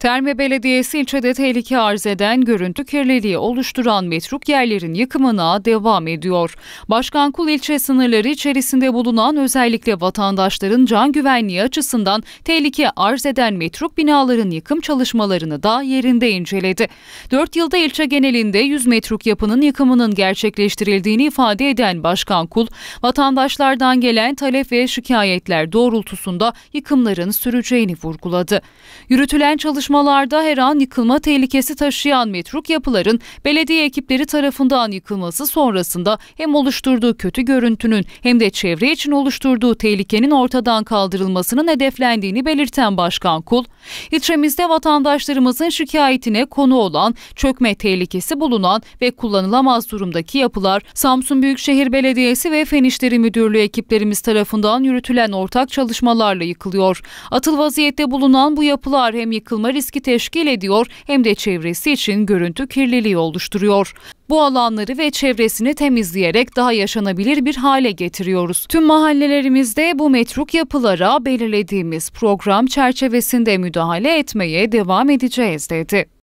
Terme Belediyesi ilçede tehlike arz eden görüntü kirliliği oluşturan metruk yerlerin yıkımına devam ediyor. Başkan Başkankul ilçe sınırları içerisinde bulunan özellikle vatandaşların can güvenliği açısından tehlike arz eden metruk binaların yıkım çalışmalarını da yerinde inceledi. 4 yılda ilçe genelinde 100 metruk yapının yıkımının gerçekleştirildiğini ifade eden Başkan Başkankul, vatandaşlardan gelen talep ve şikayetler doğrultusunda yıkımların süreceğini vurguladı. Yürütülen çalışmalar çalışmalarda her an yıkılma tehlikesi taşıyan metruk yapıların belediye ekipleri tarafından yıkılması sonrasında hem oluşturduğu kötü görüntünün hem de çevre için oluşturduğu tehlikenin ortadan kaldırılmasının hedeflendiğini belirten Başkan Kul, ilçemizde vatandaşlarımızın şikayetine konu olan çökme tehlikesi bulunan ve kullanılamaz durumdaki yapılar Samsun Büyükşehir Belediyesi ve Fen İşleri Müdürlüğü ekiplerimiz tarafından yürütülen ortak çalışmalarla yıkılıyor. Atıl vaziyette bulunan bu yapılar hem yıkılma riski teşkil ediyor hem de çevresi için görüntü kirliliği oluşturuyor. Bu alanları ve çevresini temizleyerek daha yaşanabilir bir hale getiriyoruz. Tüm mahallelerimizde bu metruk yapılara belirlediğimiz program çerçevesinde müdahale etmeye devam edeceğiz dedi.